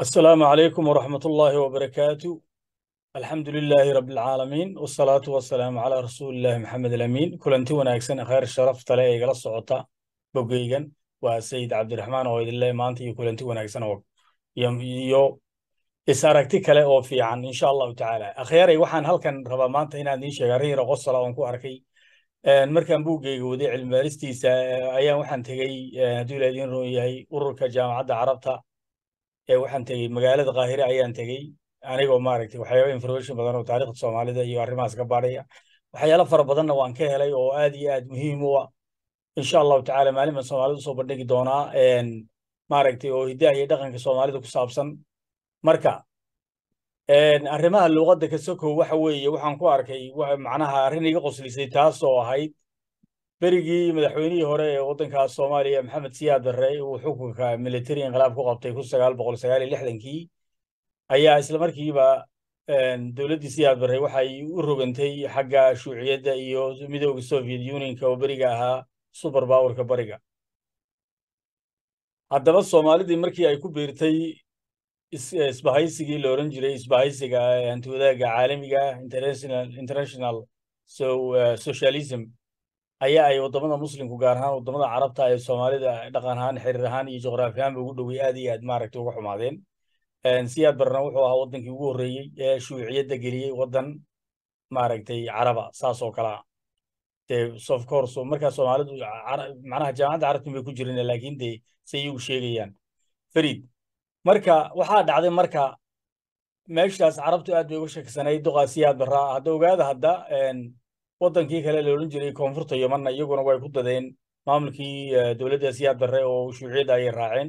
السلام عليكم ورحمة الله وبركاته الحمد لله رب العالمين والصلاة والسلام على رسول الله محمد الأمين كلنتي وناكسن خير الشرف تلاقي قلص عطا بوجيجن وسيد عبد الرحمن وعيد الله مانتي كلنتي وناكسن وق يوم يو إساركتي كلا أو في عن إن شاء الله تعالى أخيرا يوحنا هل كان ربا مانتي هنا دين شجرين رقص الله ونكو أركي markaan buuggeyga waday cilmi baaristiisa ayaan waxaan tegey hadduu ilaadiin run yahay ururka jaamacadda carabta waxaan tegey magaalada kaahire ayaan tegey anigoo maaragtay waxyaaba information badan oo taarikhda soomaalida iyo arrimahaas ka baadhaya waxyaalo fara badanna waan ka helay oo aad iyo aad muhiim u ah insha allahu tacaala maalin baan soomaalida usoo bandhigi doonaa maaragtay oo hiddaha iyo dhaqanka soomaalida ku saabsan marka arrimaha luuqadda ka sokow waxa weeye waxaan ku arkay macnaha arrin iga qoslisay taas ahayd berigii madaxweynihii hore ee waddankaas soomaaliya maxamed siyaad barre uu xukunka militari inqilaab ku qabtay kun sagaal boqol sagaal iyo lixdankii ayaa islamarkiiba dowladdii siyaad darre waxay u rogantay xagga shuuciyadda iyo midooda soviet unionka oo beriga ahaa suber bawerka bariga haddaba soomaalidii markii ay ku biirtay eh, isbahaysigii la odhan jiray isbahaysiga eh, hanti caalamiga international international so eh, socialism ayaa ay wadamada muslimku gaar ahaan waddamada carabta ay soomaalida dhaqan ahaan xiriir ahaan iyo juqraafi ahaanba ugu dhowey aad iyo aad maaragta uga xumaadeen siyaad barna wuxuu ahaa waddankii ugu horreeyey ee shuuciyadda geliyey waddan maaragtay caraba saas oo dee sof course markaa soomaalidu macnaha jaamacadda carabtan bay ku jireen laakiin dee say iyagu sheegayaan farid marka waxaa dhacday marka meeshaas carabtu aad bay uga shakisanayd doqaa siyaad barraa hadda ogaada hadda waddankii kale la odhan jiray koonfurta yemanna iyaguna way ku dadeen maamulkii eh, dowladda siyaad darre oo shuuciyadda ayay raaceen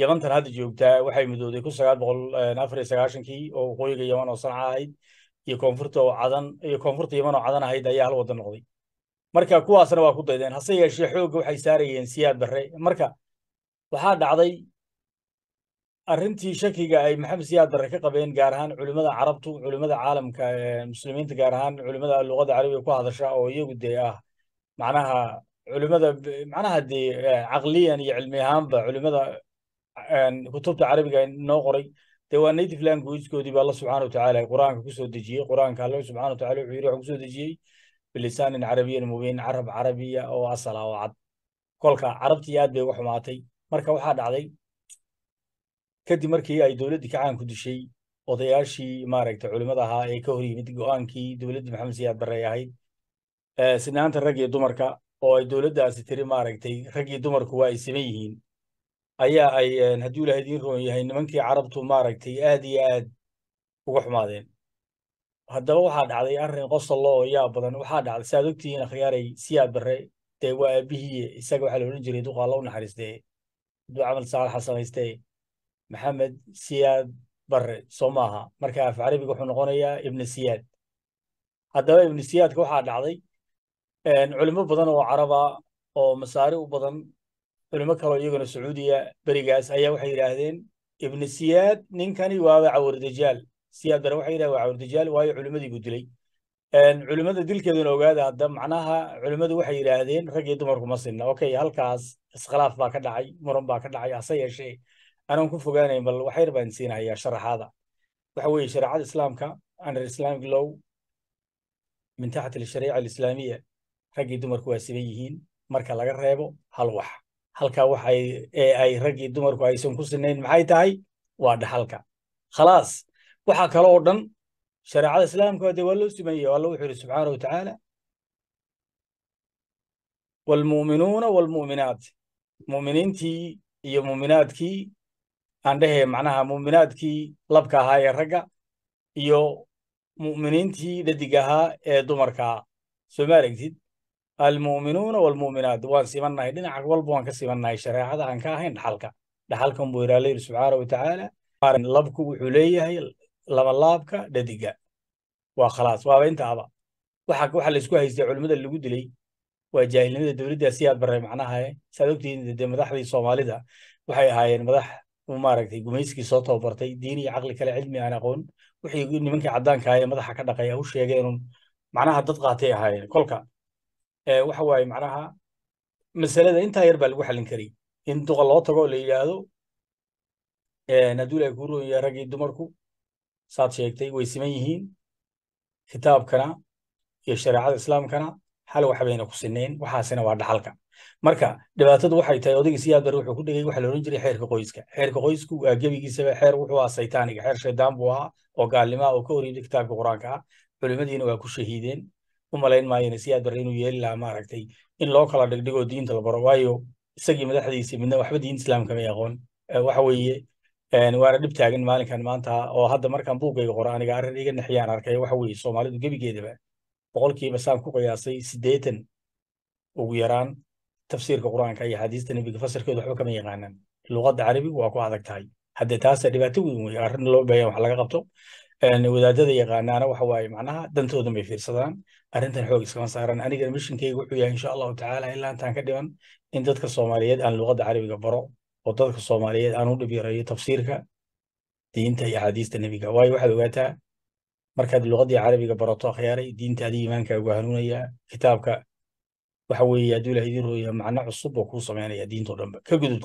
yemantan hadda joogtaa waxay midooday kun sagaal boqol eh, afar iyo sagaashankii oo waqooyiga yeman oo sanca ahayd iyo koonfurta oo cadan iyo koonfurta yeman oo cadan ahayd ayaa hal wadan noqday marka kuwaasna waa ku daydeen hase yeeshee xoogga waxay saarayeen siyaad darre marka waxaa dhacday arrintii shakiga ay maxamed siyaad dare ka qabeen gaar ahaan culimmada carabtu culimmada caalamka muslimiinta gaar ahaan culimmada luqadda carabiga ku hadasha oo iyagu dee ah macnaha culimmada macnaha dee caqliyan iyo cilmi ahaanba culimmada kutubta carabiga noo qoray dee waa native languagekoodii ba alla subxaana watacaala qur-aanka kusoo dejiyey qur-aanka alle subxana wataala wuxuu yidhi waxuu kusoo dejiyey bilisaanin carabiyan mubiin carab carabiya oo asala oo cad kolka carabtii aad bay uga xumaatay marka waxaa dhacday kadib markii ay dowladdii ka caanku dishay odayaashii maaragtay culimmada ahaa ee ka hor yimid go'aankii dowladdii maxamed siyaad barre ay ahayd eh, sidnaanta rag iyo dumarka oo ay dowladdaasi tiri maaragtay rag iyo dumarku waa ay siman yihiin ayaa ay eh, haddii ilaah idiin roon yahay nimankii carabtu maaragtay aad iyo aad uga xumaadeen haddaba waxaa dhacday arrin qosollo oo yaa badan waxaa dhacday saaad ogtihiin akhyaaray siyaad barre dee waa aabihiiye isaga waxaa la odhan jiray duqaalla u naxariistee abdulcamal saalaxa samayste maxamed siyaad barre soo maaha marka af carabiga wuxuu noqonayaa ibnu siyaad haddaba ibnu siyaadka waxaa dhacday culimo badan oo caraba oo masaari u badan culimo kaloo iyaguna sacuudiya berigaas ayaa waxay yidhaahdeen ibnu siyaad ninkani waaba cawirdajaal siyaad bare waxay yidhahdeen waa cawirdajaal waayo culimmadiibu dilay culimmada dilkeeduna ogaada hadda macnaha culimmadu waxay yidhaahdeen rag dumarku ma sinna okay halkaas iskhilaaf baa ka dhacay muran baa ka dhacay hase yeeshee anaan ku fogaanayn bal waxyar baan siinayaa sharaxaada waxa weeye shareecada islaamka under islamic law min taxti alshariica alislaamiya raggii dumarku waa siban yihiin marka laga reebo hal wax halkaa waxay ee ay raggii dumarku aysan ku sinayn maxay tahay waa dhaxalka khalaas waxa kale oo dhan shareecada islaamka dee waa loo simeeyey alla wuxuu yidhi subxaana wa tacaala walmu'minuuna walmu'minaat iyo mu'minaadkii aan dhehe macnaha mu'minaadkii labka ahaa ee ragga iyo mu'miniintii dhadig ahaa ee dumarka soo ma aragtid almu'minuuna waalmu'minaat waan simannahay dhinaca walba waan ka simannahay shareecada aan ka ahayn dhaxalka dhaxalkan buu ilaaha yidhi subxaana wa tacaala labku wuxuu leeyahay laba laabka dhadiga waa khalaas waaba intaaba waxa waxa la haystay culimmada lagu dilay waa jaahilnimada dowladda siyaad barre macnaha eh, saad ogtihiin dee madaxdii soomaalida waxay ahaayeen madax maaragtay gumayskii soo tababartay diin iyo caqli kale cilmi aan aqoon wixii nimankii caddaanka ee madaxa ka dhaqay u sheegeenun macnaha dad qaatay ahaayeen kolka waxa waaye macnaha masalada intaa yar baa lagu xallin karay in duqa loo tago la yidhaahdo naduul ay roon yahay raggii dumarku saad sheegtay way siman yihiin kitaabkana iyo shareecada islaamkana hal waxbayna ku sineen waxaasina waa dhaxalka marka dhibaatadu waxay tahay odayga siyaagar wuxuu ku dhigay waxa la oran jiray xeerka qoyska xeerka qoysku waa gebigiisaba xeer wuxuu ahaa saytaaniga xeer shaydaan buu ahaa oo gaalnimo ah oo ka horeeyay kitaabka qur-aanka ah culimmadiina waa ku shahiideen u malayn maayeen siyaagar inuu yeeli lahaa maaragtay in loo kala dhigdhigo diinta la baro waayo isagii madaxdiisa midna waxba diin islaamka aqoon waxa weeye waana dhib taagan maalinkan maanta oo hadda markaan buuggayga qora aniga arrin iga nexiyaan arkay waxa weeye soomaalidu gebigeedaba boqolkiiba saan ku qiyaasay siddeetan ugu yaraan tafsiirka qur'aanka iyo axaadiista nebiga fasirkeedu waxba kama yaqaanaan luqadda carabigu waa ku adag tahay hadde taasa dhibaato weyn wey arrin loo baayan wax laga qabto wadaadada yaqaanaana waxa macnaha dantoodan bay fiirsadaan arrintan xoog iskama saaraan anigana mishinkayga wuxuu yahay insha allahu tacaala ilaa intaan ka dhiman in dadka soomaaliyeed aan luqadda carabiga baro oo dadka soomaaliyeed aan u dhib yareeyo tafsiirka diinta iyo axaadiista nebiga waayo waxaad ogaataa markaad luqaddii carabiga barato akhyaaray diintaadii iimaankaagu hanuunayaa kitaabka waxa weeye hadduu ilaah idiin hooya macno cusub oo kuu samaynaya diintao dhanba ka gudub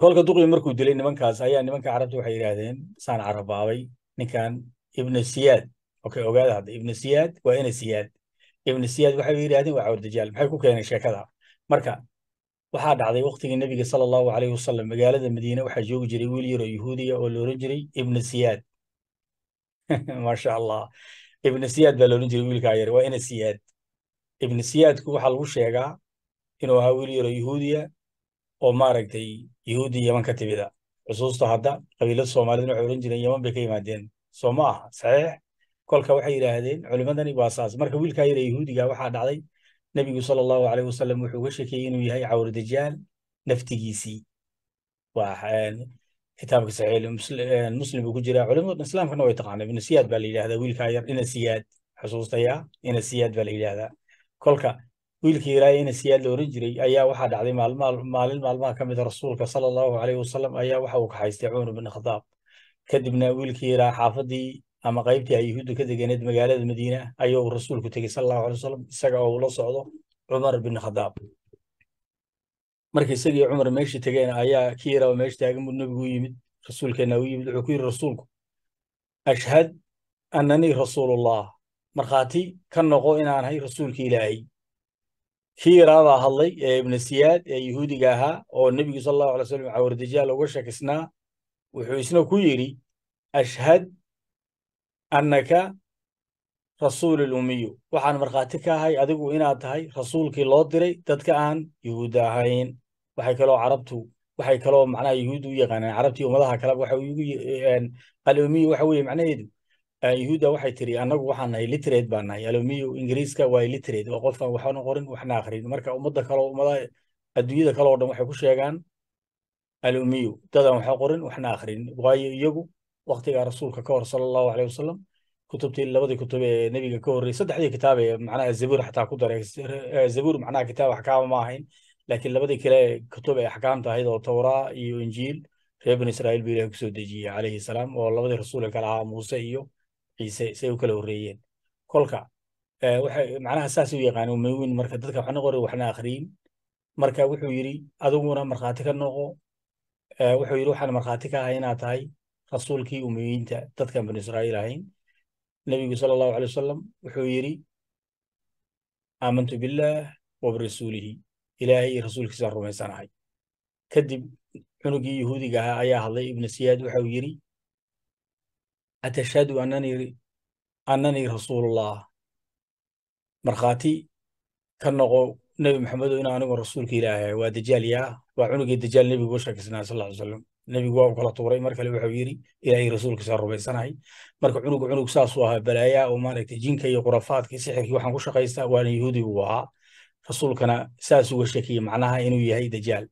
kolka duqi markuu dilay nimankaas ayaa nimanka carabta waxay yidhaahdeen saan carabaabay ninkan ibna siyaad okay ogaada hadda ibna siyaad waa ina siyaad ibna siyaad waxay yidhahdeen waa cawrdajaal maxay ku keeneen sheekada marka waxaa dhacday waqtigii nebiga sala allahu calayhi wasalam magaalada madiine waxaa joogi jiray wiil yaroo yahuudiya ah oo la jiray ibna siyaad maasha allah ibna siyaad baa la jiray wiilkaa yar waa ina siyaad ibni siyaadku waxaa lagu sheegaa inuu ahaa wiil yaro yahuudiya oo maaragtay yahuuddii yeman ka timida xusuusta hadda qabiilada soomaalidna waxay odhan jireen yeman bay ka yimaadeen soo ma aha saxiix kolka waxay yidhaahdeen culimmadani waa saas marka wiilkaa yara yahuudiga waxaa dhacday nebigu sala allahu caleyh wasalam wuxuu ka sheekeeyey inuu yahay cawr naftigiisii kitaabka muslim buu ku jiraa culimadu islaamkana way taqaanaa ibnu siyaad baa la yidhahdaa wiilkaa yar ina siyaad xusuustaya ina siyaad baa la yidhahdaa kolka wiilkii ilaahay inasiyaa la oran jiray ayaa waxaa dhacday maalin maalmaha ka mida ah rasuulka sala allahu caleyhi wasalam ayaa waxa uu kaxaystay cumar bin khadaab kadibna wiilkii ilaa xaafadii ama qaybtii ay yuhuudda ka deganeed magaalada madiina ayaa uu rasuulku tegey sala allahu alay wasalam isaga oo uu socdo cumar bin khadaab marka isagii cumar meeshii tegeen ayaa kii yaraaba meesh taagan buu nebigu u yimid rasuulkeenna u yimid wuxuu ku yidhi rasuulku ashhad annanii rasuulullah markhaati ka noqo inaan ahay rasuulka ilaahay kii hadlay ee ibni siyaad ee yuhuudiga ahaa oo nebigu sal allahu alay slam cawardajaal uga shakisnaa wuxuu isna ku yidhi ashhad annaka rasuulul ummiyu waxaan markhaati ka ahay adigu inaad tahay rasuulkii loo diray dadka aan yuhuudda ahayn waxay kaloo carabtu waxay kaloo macnaha yuhuuddu u yaqaaneen carabtii ummadaha kaleba waxa ugu qal waxa weeye macnaheedu yuhuudda waxay tiri annagu waxaan nahay literate baan nahay alomiyu ingiriiska waa literate waa qofkan waxaanu qorin waxna akhrin marka ummadda kaleo ummadaha adduunyada kale o dhan waxay ku sheegaan alomiyu dadaan waxa qorin waxna akhrin waayo iyagu waktigaa rasuulka ka hor sala allahu aleyh wasalam kutubtii labadii kutub ee nebiga ka horreyy saddexdii kitaab ee macnaha zabuur xataa ku daray zabuur macnaha kitaab axkaama ma ahayn laakiin labadii kale kutub ee axkaamta ahayd oo towraa iyo injiil reer bani israa'iil buu ilahi kusoo dejiyey calayhi salaam oo labadii rasuul ee kale ahaa muuse iyo ciise say u kala horreeyeen kolka eh, macnaha saas u yaqaano mawin marka dadka waxna qori waxna akhriyin marka wuxuu yidhi adiguna markhaati ka noqo eh, wuxuu yidhi waxaan markhaati ka ahay inaad tahay rasuulkii umayiinta dadkan banu israa'iil ahayn nebigu sala allahu alay wasalam wuxuu yidhi aamantu billaah wa birasuulihi ilaahay iyo rasuulkiisaan rumaysanahay kadib cunugii yuhuudiga ahaa ayaa hadlay ibnu siyaad waxau yidhi atashhadu annani annanii rasuulullah markhaati ka noqo nebi maxamedo in anigu rasuulka ilaahay waa dajaal yaa waa cunugii dajaal nebigu u sheekaysnaa sal ly salam nebigu waa u kala tuuray mar kale wuxuu yidhi ilaahay rasuulkiisaa rumaysanahay marka cunugu cunug saasuu ahaa balaayaa oo maaragtay jinka iyo khurafaadka sixirkii waxaan ku shaqaystaa waana yahuudi buu ahaa rasuulkana saas shekiyey macnaha inuu yahay dajaal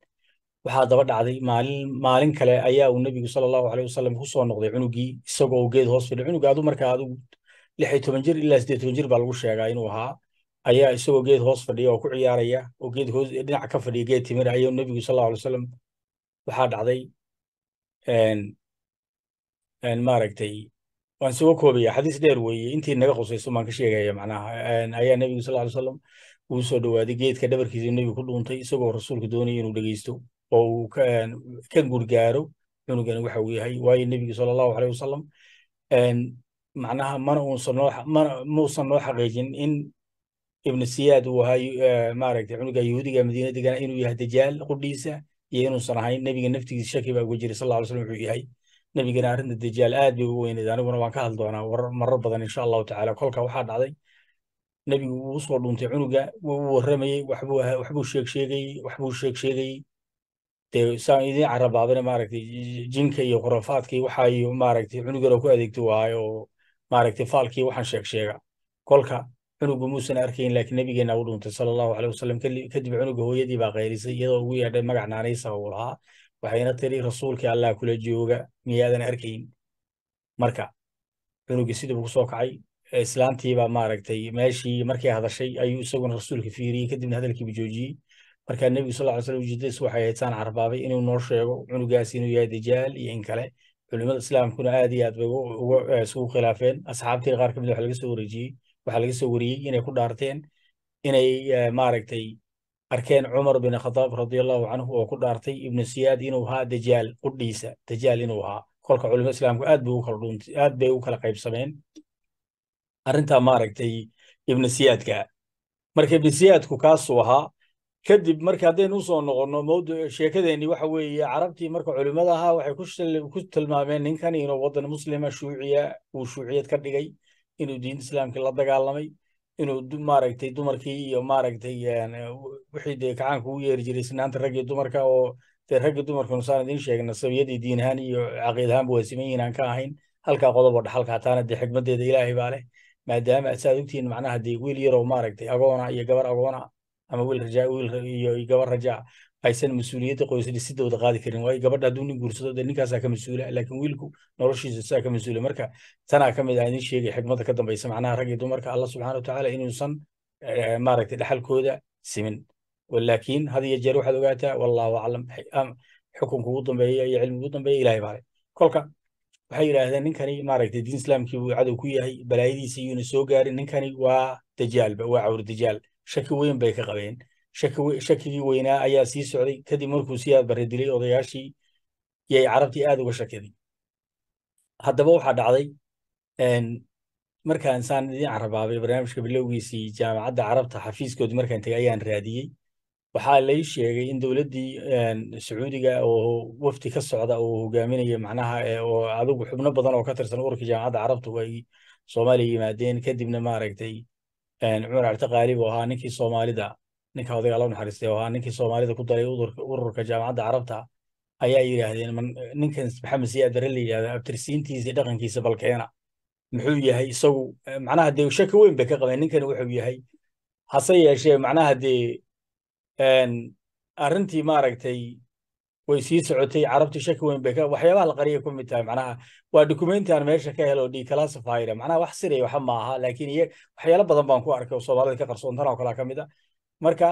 waxaa daba dhacday maalin maalin kale ayaa uu nebigu sala allahu aleyh wasalam kusoo noqday cunugii isagoo uu geed hoos fidhay cunuga adu markaa adigu lix toban jir ilaa siddeed toban jir baa lagu sheegaa inuu ahaa ayaa isagoo geed hoos fadhiya oo ku ciyaaraya oo geed hoos dhinaca ka fadhiya geed timira ayuu nebigu sal allahu alay wasalam waxaa dhacday maaragtay waan soo koobaya xadiis dheer weeye intii naga qusayso baan ka sheegaya macnaha ayaa nebigu sal alay wasalam uu soo dhowaaday geedka dhabarkiisa nebigu ku dhuuntay isagoo rasuulku doonaya inuu dhegeysto oo ka gurgaaro cunugan waxa uu yahay waayo nebigu sala allahu aleyh wasalam macnaha mana uusan noo mana xaqiijin in ibnu siyaad uu ahay e, maaragtay cunuga yahuudiga madiina degana inuu yahay dajaal qudhiisa iyo inuusan ahayn nebiga naftigiisa shaki baa uga jiray sal alla slam wuxuu yahay nebigana arrinta dajaal aad bay ugu weyneed aniguna waan ka hadli doonaa war marar badan insha allahu tacala kolka waxaa dhacday nebigu wuu soo dhuntay cunuga wuu warramayey waxbuu sheegsheegayey waxbuu sheegsheegayey de saa idiin carabaabane maaragtay jinka iyo khurafaadkii waxay maaragtay cunugana ku adeegti waaye oo maaragtay faalkii waxaan sheeg kolka cunugu muusan arkayn laakiin nabigeenna u dhuntay sala allahu caleyh wasalam kadib cunuga hooyadii baa qayrisay iyadoo ugu yeedhay magac naanaysa uu lahaa waxayna tiri rasuulkii allah kula jooga miyaadan arkayn marka cunugii sidiibu ku kacay islaantiibaa maaragtay meeshii markay hadashay ayuu isaguna rasuulka fiiriyey kadibna hadalkiibu joojiyey markaa nebigu sal ly slm ujeedadiis waxay ahayd saan carbaabay inuu noo sheego cunugaas inuu yahay dajaal iyo in kale culimmada islaamkuna aad iyo aad bay uga eh, isugu khilaafeen asxaabtiina qaar ka mid ah waxa laga soo wareejiyey waxaa laga soo wariyey inay ku dhaarteen inay eh, maaragtay arkeen cumar bin khadaab radiallahu canhu oo ku dhaartay ibnu siyaad inuu ahaa dajaal qudhiisa dajaal inuu ahaa kolka culimada islaamku aad bay ukala dhunt aad bay u kala qaybsameen arrintaa maaragtay ibnu siyaadka marka ibnu siyaadku kaasuu ahaa kadib marka haddaynu usoo noqonno mowdu sheekadeeni waxa weeye carabtii marka culimmada ahaa waxay ku tilmaameen ninkan inuu waddan muslima shuuciya uu shuuciyad ka dhigay inuu diinta islaamkii la dagaalamay inuu maaragtay dumarkii iyo maaragtay wixii dee kacaanka ugu yeeri jiray sinaanta raggii dumarka oo dee raggii dumarkanu saan idiin sheegna sabiyadii diin ahaan iyo caqiid ahaanba waa siman yihiin aan ka ahayn halkaa qodoba dhaxalka hataana dee xikmaddeeda ilaahay baa leh maadaama saad ogtihiin macnaha dee wiil yaroo maaragtay agoona iyo gabar agoona ama wiil rajaa wiil iyo gabar rajaa aysan mas-uuliyadda qoysdhisidda wada qaadi karin waayo gabadha hadduu nin guursado dee ninkaasaa ka mas-uula laakiin wiilku noloshiisa saa ka mas-uula marka tanaa ka mid ah idin sheegay xikmadda ka dambaysa macnaha rag iyo dumarka allah subxana watacaala inuusan eh, maaragtay dhaxalkooda simin laakiin had iyo jeer waxaad ogaataa wallahu aclam xukunka ugu dambeeya iyo cilmiga ugu dambeeya ilahay baa kolka waxay yidhaahdeen ninkani maaragtay diin islaamkii cadow ku yahay balaayadiisa yuuna soo gaarin ninkani waa dajaalba waa cawri dajaal shaki weyn bay ka qabeen shakigii weynaa ayaa sii socday kadib markuu siyaad barre dilay odayaashii yay carabtii aad uga shakiday haddaba waxaa dhacday markaan saan idiin carabaabay barnaamijka bilowgiisii jaamacadda carabta xafiiskoodi markaan tegay ayaan raadiyey waxaa lay sheegay in dowladdii sacuudiga oo wafdi ka socda oo hogaaminaya macnaha oo adigu xubno badan oo ka tirsan ururka jaamacadda carabtu ay soomaaliya yimaadeen kadibna maaragtay cumar artaqaali buu ahaa ninkii soomaalida ninka odayga alla naxariistay ahaa ninkii soomaalida ku daray ururka jaamacadda carabta ayaa yidhaahdeen ninkan maxamed sii adare la yidhahda abtirsiintiisa dhaqankiisa balkeena muxuu yahay isagu macnaha dee shaki weyn bay ka qabeen ninkani wuxuu yahay hase yeeshee macnaha dee arrintii maaragtay way sii socotay carabti shaki weyn bay waxyaabaha la qariya ku mid tahay macnaha waa dukumenti aan meesha ka helo declassified macnaha wax siraya waxa ma aha laakiin waxyaalo badan baan ku arkay oo soomaalida ka qarsoontan oo kale ka mid a marka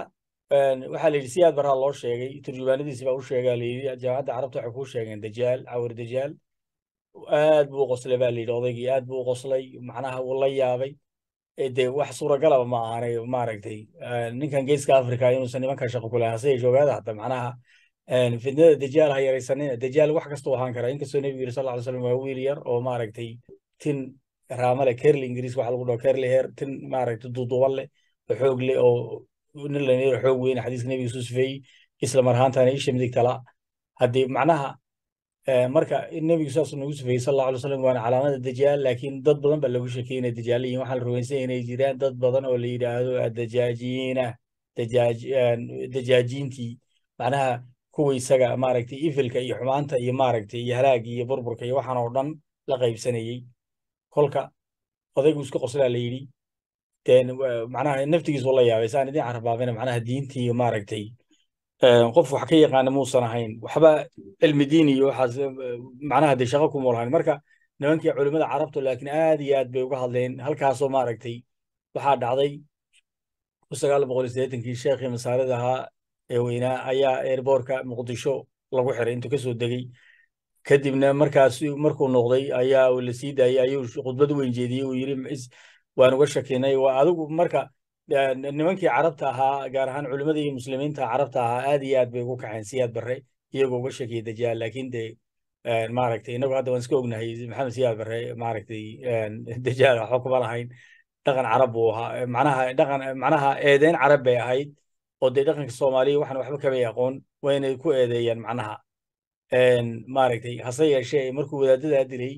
waxaa la yidhi si aad loo sheegay turjumaanadiisi baa u sheegaa layidhi jaamacadda carabta waxay ku sheegeen dajaal cawir dajaal aad buu qoslay baa layidhi odaygii aad buu qoslay macnaha uu la yaabay eh, dee wax suuragalaba ma ahaanay maaragtay ninkan geeska africa inuusan nimankan shaqo kule hase yeeshee hadda macnaha fitnada dajaal ha yaraysanina dajaal wax kastuu ahaan karaa inkastoo nebigu yiri sal ly waa wiil yar oo maaragtay tin raamale kerli ingiriis waxa lagu dhaho kerli heer tin maaragtay duduban leh xoog leh oo nin xoog weyne xadiiska nebiga suu sifeeyey isla marhaantaana isha midig tala haddii macnaha marka in nebigu saas nagu sifeeyey sal allahu alay wasallam waana calaamada dajaal laakiin dad badan baa lagu shakiyey inay waxaan rumaysan inay jiraan dad badan oo la yidhaahdo adajaajiyiina dajaajiintii macnaha kuwa isaga maaragtay ifilka iyo xumaanta iyo maaragtay iyo halaag iyo burburka iyo waxaan dhan la qaybsanayey kolka odaygu isku qoslaa la yidhi deen macnaha naftigiisu la yaabay saan idiin carbaabina macnaha diintii iyo maaragtay ehm, qof wax ka yaqaana muusan ahayn waxba cilmi diin iyo waxaas ehm, macnaha dee shaqo kuma lahayn marka nimankii culimmada carabtu laakiin aad iyo aad bay uga hadleen halkaasoo maaragtay waxaa dhacday kun sagaal boqol iyo sheekhii masaarida ahaa ee weynaa ayaa eerboorka muqdisho lagu xiray intuu kasoo degey kadibna markaas markuu noqday ayaa la sii daayey ayuu khudbad weyn jeediyey uu yidhi waan uga shakinay waa adigu marka nimankii carabta ahaa gaar ahaan culimmada iyo muslimiinta carabta ahaa aad iyo aad bay ugu kaxeen siyaad barre iyagoo uga shakiyey dajaal laakiin dee maaragtay inagu hadda waan iska ognahay maxamed siyaad barre maaragtay dajaal waxba kuma lahayn dhaqan carab buu ahaa macnaha dhaqan macnaha eedeyn carab bay ahayd oo dee dhaqanka soomaaliya waxaan waxba kamay aqoon waa inay ku eedeeyaan macnaha maaragtay hase yeeshee markuu wadaadadaa dilay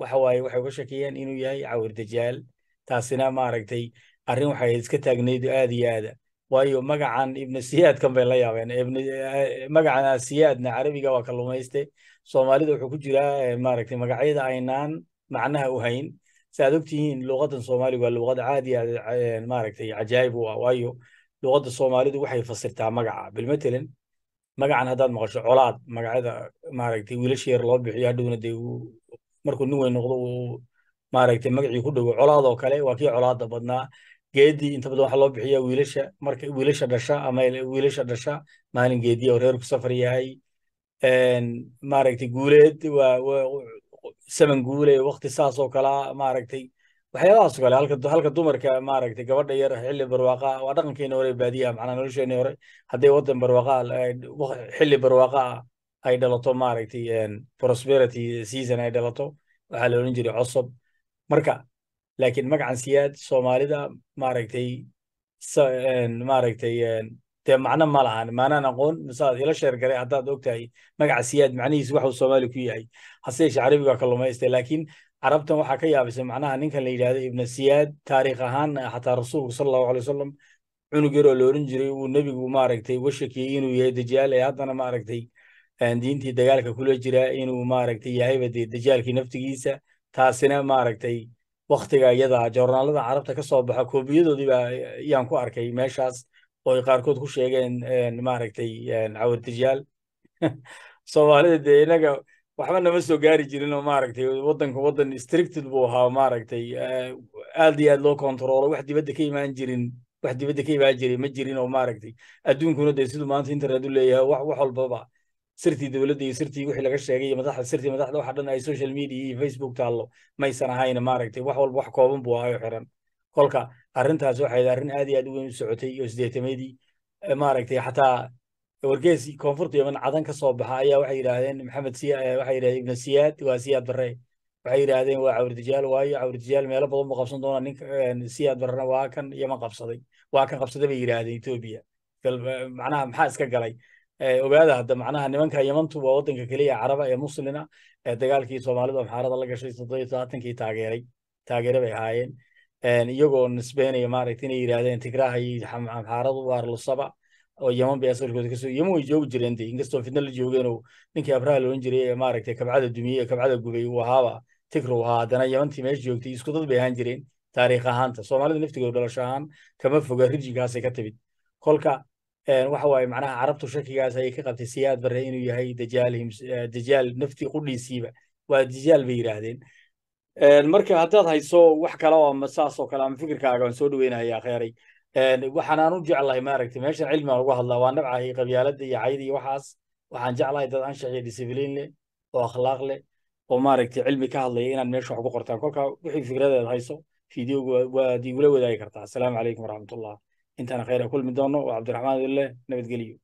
waxa waaye waxay uga shekeeyeen inuu yahay cawir taasina maaragtay arrin waxay iska taagnayd aad iyo aada waayo magacan ibnu siyaadkan bay la yaabeen eh, magacan siyaadna carabiga waa kalluumayste soomaalida wuxuu ku jiraa eh, maaragtay magacyada aynaan macnaha u hayn saaad ogtihiin luuqadan soomaaliga waa luuqad caadi eh, maaragtay cajaa'ib u ah waayo luqadda soomaalidu waxay fasirtaa magaca bilmatelin magacan haddaad maqasho colaad magacyada maaragtay wiilasha yar loo bixiyo hadhowna dee markuu nin weyn noqdo uu maaragtay magacii ku dhowo colaad oo kale waa kii colaadda badnaa geedii inta badan waxa loo bixiyaa wiilasha marka wiilasha dhasha ama wiilasha dhasha maalin geediya oo reerku safar yahay maaragtay guuleed waa saman guule wakti saas oo kalaa maaragtay waxyaabahaas kale halka dumarka maaragtay gabadha yar xilli barwaaqa ah waa dhaqankeena hore baadiyaha macnaa nolosheena hore hadday waddan barwaaqa xilli barwaaqa ah ay dhalato maaragtay prosperity season ay dhalato waxaa la odhan jiray cosob marka laakiin magacan siyaad soomaalida maaragtay maaragtay dee macno ma lahan maanaan aqoon misaad ila sheer garay haddaad og magaca siyaad macnihiis waxuu soomaali ku yahay hase yeeshe carabiga kalluumaystay laakiin carabtan waxaa ka yaabisay macnaha ninkan la yidhahdo ibna siyaad taariikh ahaan xataa rasuulku sal allahu alay wasalam cunug yaroo la odhan jiray uu nebigu maaragtay uga shakiyey inuu yahay dajaal ee haddana maaragtay eh, diintii dagaalka kula jira inuu maaragtay yahayba dee dajaalkii naftigiisa taasina maaragtay wakhtiga iyada joornaalada carabta kasoo baxa koobiyadoodii baa eh, yaan ku arkay meeshaas oo ay qaarkood ku sheegeen eh, maaragtay cawar dajaal soomaalida dee innaga waxba nama soo gaari jirin oo maaragtay waddanka waddan stricted buu ahaa maaragtay eh, aad iyo aad loo kontroolo wax dibadda ka imaan jirin wax dibadda ka imaan jiray ma jirin oo maaragtay adduunkuna dee siduu maanta internet u leeyahay wax wax walbaba sirtii dowladda iyo sirtii wixii laga sheegay iyo madaxda sirtii madaxda waxa dhan ay social media iyo facebook taallo maysan ahayna maaragtay wax walba wax kooban buu ahayo xiran kolka arrintaas waxay arrin aad iyo aad u weyn u socotay iyo sideetamadii eh, maaragtay xataa wargees koonfurta yemen cadan ka soo baxa ayaa waxay yidhaahdeen maxamed waxay yidhahdeen ibna siyaad waa siyaad barre waxay yidhaahdeen waa cawrdijaal waayo cawrdijaal meelo badan buu qabsan doonaa ninka siyaad barrena waa kan yemen qabsaday waa kan qabsaday bay yidhaahdeen etoobiya macnaha maxaa iska galay ogaada hadda macnaha nimanka yemantu waa waddanka keliya caraba ee muslina ee dagaalkii soomaalida amxaarada la gashay soddobiyo taageeray taageere bay ahaayeen iyagoo nisbeynaya maaragta inay yidhaahdeen tigraha iyo amxaaradu lusaba oo yeman bay asalkooda kasoo yeman way joogi jireen de inkastoo fidna la joogeenoo ninkii abraha loodhan jiray ee maaragtay kabcada dumiyey ee kabcada gubay uu ahaaba tigrow ahaa haddana yemantii meesha joogtay isku dad bay ahaan jireen taariikh ahaanta soomaalida naftigooda dhalasho ahaan kama foga rijinkaasay ka timid kolka waxa waaye macnaha carabtu shakigaas ayay ka qabtay siyaad bare inuu yahay dajaal dajaal qudhiisiiba waa dajaal bay yidhaahdeen marka haddaad hayso wax kale oo ama saas oo kale ama fikirkaaga waan soo dhaweynayaa kheyray waxaan aan u jeclahay maaragtay meeshan cilmi aan uga hadlaa waa nabca iyo qabyaaladda iyo cayda iyo waxaas waxaan jeclahay dad anshax iyo discibliin leh oo akhlaaq leh oo maaragtay cilmi ka hadlaya inaad meesha wax ku qortaan kolkaa wixii fikradeed hayso fideogu waad igula wadaagi kartaa asalaamu calaykum waraxmatullah intaana khayra kulmi doono waa cabdiraxmaan adille nabadgeliyo